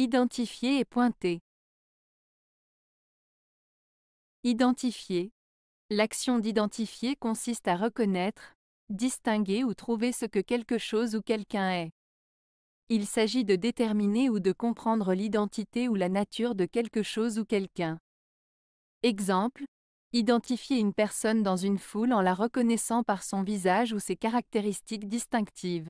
Identifier et pointer. Identifier. L'action d'identifier consiste à reconnaître, distinguer ou trouver ce que quelque chose ou quelqu'un est. Il s'agit de déterminer ou de comprendre l'identité ou la nature de quelque chose ou quelqu'un. Exemple, identifier une personne dans une foule en la reconnaissant par son visage ou ses caractéristiques distinctives.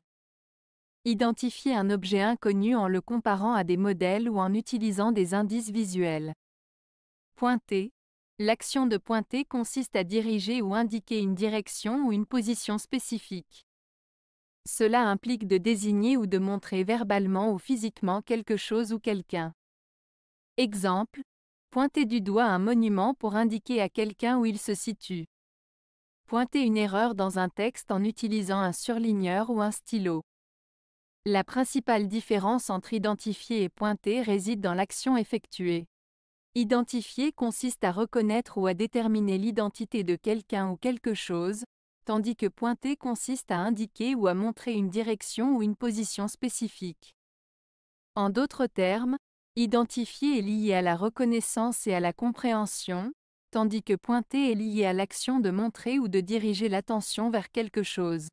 Identifier un objet inconnu en le comparant à des modèles ou en utilisant des indices visuels. Pointer. L'action de pointer consiste à diriger ou indiquer une direction ou une position spécifique. Cela implique de désigner ou de montrer verbalement ou physiquement quelque chose ou quelqu'un. Exemple, pointer du doigt un monument pour indiquer à quelqu'un où il se situe. Pointer une erreur dans un texte en utilisant un surligneur ou un stylo. La principale différence entre identifier et pointer réside dans l'action effectuée. Identifier consiste à reconnaître ou à déterminer l'identité de quelqu'un ou quelque chose, tandis que pointer consiste à indiquer ou à montrer une direction ou une position spécifique. En d'autres termes, identifier est lié à la reconnaissance et à la compréhension, tandis que pointer est lié à l'action de montrer ou de diriger l'attention vers quelque chose.